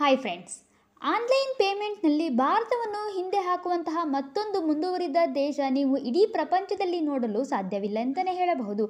hi friends online ಪೇಮೆಂಟ್ನಲ್ಲಿ ಭಾರತವನ್ನು ಹಿಂದೆ ಹಾಕುವಂತಹ ಮತ್ತೊಂದು ಮುಂದುವರಿದ ದೇಶ ನೀವು ಇಡೀ ಪ್ರಪಂಚದಲ್ಲಿ ನೋಡಲು ಸಾಧ್ಯವಿಲ್ಲ ಅಂತಲೇ ಹೇಳಬಹುದು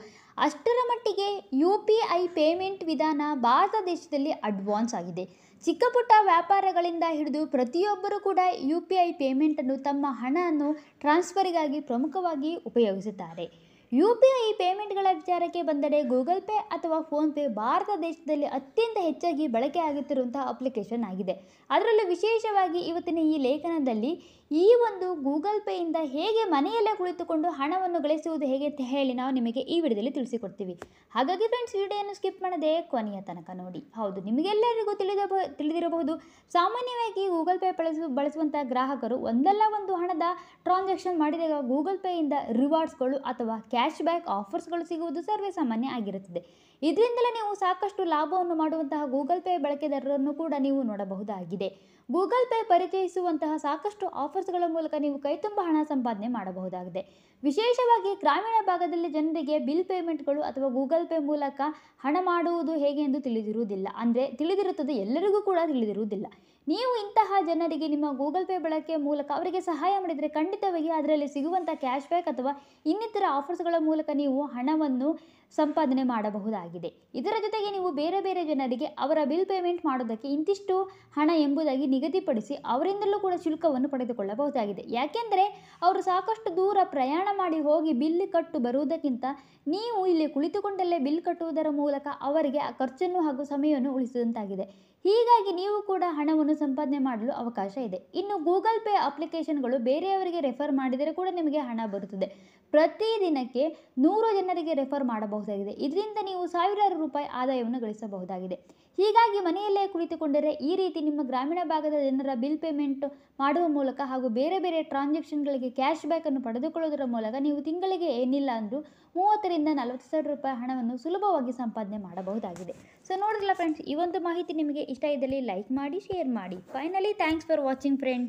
ಅಷ್ಟರ ಮಟ್ಟಿಗೆ ಯು ಪಿ ಐ ಪೇಮೆಂಟ್ ವಿಧಾನ ಭಾರತ ದೇಶದಲ್ಲಿ ಅಡ್ವಾನ್ಸ್ ಆಗಿದೆ ಚಿಕ್ಕ ಪುಟ್ಟ ವ್ಯಾಪಾರಗಳಿಂದ ಹಿಡಿದು ಪ್ರತಿಯೊಬ್ಬರೂ ಕೂಡ ಯು ಪಿ ಐ ಪೇಮೆಂಟನ್ನು ತಮ್ಮ ಹಣವನ್ನು ಟ್ರಾನ್ಸ್ಫರಿಗಾಗಿ ಪ್ರಮುಖವಾಗಿ ಉಪಯೋಗಿಸುತ್ತಾರೆ ಯು ಪಿ ಐ ಪೇಮೆಂಟ್ಗಳ ವಿಚಾರಕ್ಕೆ ಬಂದರೆ ಗೂಗಲ್ ಪೇ ಅಥವಾ ಫೋನ್ಪೇ ಭಾರತ ದೇಶದಲ್ಲಿ ಅತ್ಯಂತ ಹೆಚ್ಚಾಗಿ ಬಳಕೆ ಆಗುತ್ತಿರುವಂತಹ ಅಪ್ಲಿಕೇಶನ್ ಆಗಿದೆ ಅದರಲ್ಲೂ ವಿಶೇಷವಾಗಿ ಇವತ್ತಿನ ಈ ಲೇಖನದಲ್ಲಿ ಈ ಒಂದು ಗೂಗಲ್ ಪೇಯಿಂದ ಹೇಗೆ ಮನೆಯಲ್ಲೇ ಕುಳಿತುಕೊಂಡು ಹಣವನ್ನು ಗಳಿಸುವುದು ಹೇಗೆ ಅಂತ ಹೇಳಿ ನಾವು ನಿಮಗೆ ಈ ವಿಡಿಯೋದಲ್ಲಿ ತಿಳಿಸಿಕೊಡ್ತೀವಿ ಹಾಗಾಗಿ ಫ್ರೆಂಡ್ಸ್ ವಿಡಿಯೋನ ಸ್ಕಿಪ್ ಮಾಡದೆ ಕೊನೆಯ ತನಕ ನೋಡಿ ಹೌದು ನಿಮಗೆಲ್ಲರಿಗೂ ತಿಳಿದ ತಿಳಿದಿರಬಹುದು ಸಾಮಾನ್ಯವಾಗಿ ಗೂಗಲ್ ಪೇ ಬಳಸು ಬಳಸುವಂಥ ಗ್ರಾಹಕರು ಒಂದಲ್ಲ ಒಂದು ಹಣದ ಟ್ರಾನ್ಸಾಕ್ಷನ್ ಮಾಡಿದಾಗ ಗೂಗಲ್ ಪೇಯಿಂದ ರಿವಾರ್ಡ್ಸ್ಗಳು ಅಥವಾ ಕ್ಯಾಶ್ ಬ್ಯಾಕ್ ಆಫರ್ಸ್ಗಳು ಸಿಗುವುದು ಸರ್ವೇಸಾಮಾನ್ಯ ಆಗಿರುತ್ತದೆ ಇದರಿಂದಲೇ ನೀವು ಸಾಕಷ್ಟು ಲಾಭವನ್ನು ಮಾಡುವಂತಹ ಗೂಗಲ್ ಪೇ ಬಳಕೆದಾರರನ್ನು ಕೂಡ ನೀವು ನೋಡಬಹುದಾಗಿದೆ ಗೂಗಲ್ ಪೇ ಪರಿಚಯಿಸುವಂತಹ ಸಾಕಷ್ಟು ಆಫರ್ಸ್ಗಳ ಮೂಲಕ ನೀವು ಕೈತುಂಬ ಹಣ ಸಂಪಾದನೆ ಮಾಡಬಹುದಾಗಿದೆ ವಿಶೇಷವಾಗಿ ಗ್ರಾಮೀಣ ಭಾಗದಲ್ಲಿ ಜನರಿಗೆ ಬಿಲ್ ಪೇಮೆಂಟ್ಗಳು ಅಥವಾ ಗೂಗಲ್ ಪೇ ಮೂಲಕ ಹಣ ಮಾಡುವುದು ಹೇಗೆ ಎಂದು ತಿಳಿದಿರುವುದಿಲ್ಲ ಅಂದರೆ ತಿಳಿದಿರುತ್ತದೆ ಎಲ್ಲರಿಗೂ ಕೂಡ ತಿಳಿದಿರುವುದಿಲ್ಲ ನೀವು ಇಂತಹ ಜನರಿಗೆ ನಿಮ್ಮ ಗೂಗಲ್ ಪೇ ಬಳಕೆ ಮೂಲಕ ಅವರಿಗೆ ಸಹಾಯ ಮಾಡಿದರೆ ಖಂಡಿತವಾಗಿ ಅದರಲ್ಲಿ ಸಿಗುವಂತಹ ಕ್ಯಾಶ್ ಬ್ಯಾಕ್ ಅಥವಾ ಇನ್ನಿತರ ಆಫರ್ಸ್ ಮೂಲಕ ನೀವು ಹಣವನ್ನು ಸಂಪಾದನೆ ಮಾಡಬಹುದಾಗಿದೆ ಇದರ ಜೊತೆಗೆ ನೀವು ಬೇರೆ ಬೇರೆ ಜನರಿಗೆ ಅವರ ಬಿಲ್ ಪೇಮೆಂಟ್ ಮಾಡೋದಕ್ಕೆ ಇಂತಿಷ್ಟು ಹಣ ಎಂಬುದಾಗಿ ನಿಗದಿಪಡಿಸಿ ಅವರಿಂದಲೂ ಕೂಡ ಶುಲ್ಕವನ್ನು ಪಡೆದುಕೊಳ್ಳಬಹುದಾಗಿದೆ ಯಾಕೆಂದರೆ ಅವರು ಸಾಕಷ್ಟು ದೂರ ಪ್ರಯಾಣ ಮಾಡಿ ಹೋಗಿ ಬಿಲ್ ಕಟ್ಟು ಬರುವುದಕ್ಕಿಂತ ನೀವು ಇಲ್ಲಿ ಕುಳಿತುಕೊಂಡಲ್ಲೇ ಬಿಲ್ ಕಟ್ಟುವುದರ ಮೂಲಕ ಅವರಿಗೆ ಆ ಖರ್ಚನ್ನು ಹಾಗೂ ಸಮಯವನ್ನು ಉಳಿಸಿದಂತಾಗಿದೆ ಹೀಗಾಗಿ ನೀವು ಕೂಡ ಹಣವನ್ನು ಸಂಪಾದನೆ ಮಾಡಲು ಅವಕಾಶ ಇದೆ ಇನ್ನು ಗೂಗಲ್ ಪೇ ಅಪ್ಲಿಕೇಶನ್ಗಳು ಬೇರೆಯವರಿಗೆ ರೆಫರ್ ಮಾಡಿದರೆ ಕೂಡ ನಿಮಗೆ ಹಣ ಬರುತ್ತದೆ ಪ್ರತಿದಿನ ನೂರು ಜನರಿಗೆ ರೆಫರ್ ಮಾಡಬಹುದಾಗಿದೆ ಇದರಿಂದ ನೀವು ಸಾವಿರಾರು ರೂಪಾಯಿ ಆದಾಯವನ್ನು ಗಳಿಸಬಹುದಾಗಿದೆ ಹೀಗಾಗಿ ಮನೆಯಲ್ಲೇ ಕುಳಿತುಕೊಂಡರೆ ಈ ರೀತಿ ನಿಮ್ಮ ಗ್ರಾಮೀಣ ಭಾಗದ ಜನರ ಬಿಲ್ ಪೇಮೆಂಟ್ ಮಾಡುವ ಮೂಲಕ ಹಾಗೂ ಬೇರೆ ಬೇರೆ ಟ್ರಾನ್ಸಾಕ್ಷನ್ಗಳಿಗೆ ಕ್ಯಾಶ್ ಬ್ಯಾಕನ್ನು ಪಡೆದುಕೊಳ್ಳುವುದರ ಮೂಲಕ ನೀವು ತಿಂಗಳಿಗೆ ಏನಿಲ್ಲ ಅಂದರೂ ಮೂವತ್ತರಿಂದ ನಲವತ್ತು ಸಾವಿರ ರೂಪಾಯಿ ಹಣವನ್ನು ಸುಲಭವಾಗಿ ಸಂಪಾದನೆ ಮಾಡಬಹುದಾಗಿದೆ ಸೊ ನೋಡಿದ್ರಲ್ಲ ಫ್ರೆಂಡ್ಸ್ ಈ ಒಂದು ಮಾಹಿತಿ ನಿಮಗೆ ಇಷ್ಟ ಇದ್ದಲ್ಲಿ ಲೈಕ್ ಮಾಡಿ ಶೇರ್ ಮಾಡಿ finally thanks for watching friends